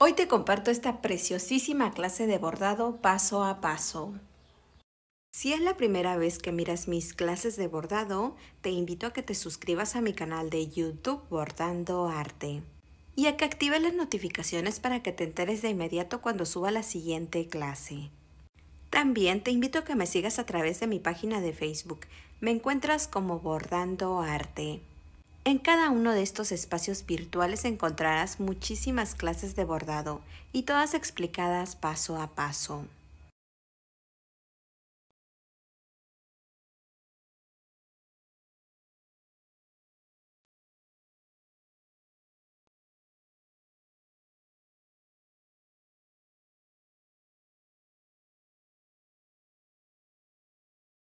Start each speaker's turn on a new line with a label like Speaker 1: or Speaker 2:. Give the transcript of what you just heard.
Speaker 1: Hoy te comparto esta preciosísima clase de bordado paso a paso. Si es la primera vez que miras mis clases de bordado, te invito a que te suscribas a mi canal de YouTube Bordando Arte y a que actives las notificaciones para que te enteres de inmediato cuando suba la siguiente clase. También te invito a que me sigas a través de mi página de Facebook. Me encuentras como Bordando Arte. En cada uno de estos espacios virtuales encontrarás muchísimas clases de bordado y todas explicadas paso a paso.